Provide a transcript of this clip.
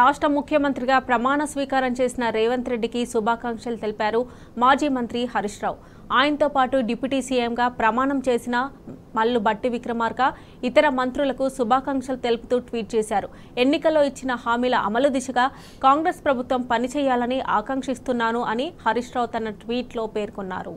రాష్ట్ర ముఖ్యమంత్రిగా ప్రమాణ స్వీకారం చేసిన రేవంత్ రెడ్డికి శుభాకాంక్షలు తెలిపారు మాజీ మంత్రి హరీష్ రావు ఆయనతో పాటు డిప్యూటీ సీఎంగా ప్రమాణం చేసిన మల్లు బట్టి విక్రమార్క ఇతర మంత్రులకు శుభాకాంక్షలు తెలుపుతూ ట్వీట్ చేశారు ఎన్నికల్లో ఇచ్చిన హామీల అమలు దిశగా కాంగ్రెస్ ప్రభుత్వం పనిచేయాలని ఆకాంక్షిస్తున్నాను అని హరీష్ రావు తన ట్వీట్లో పేర్కొన్నారు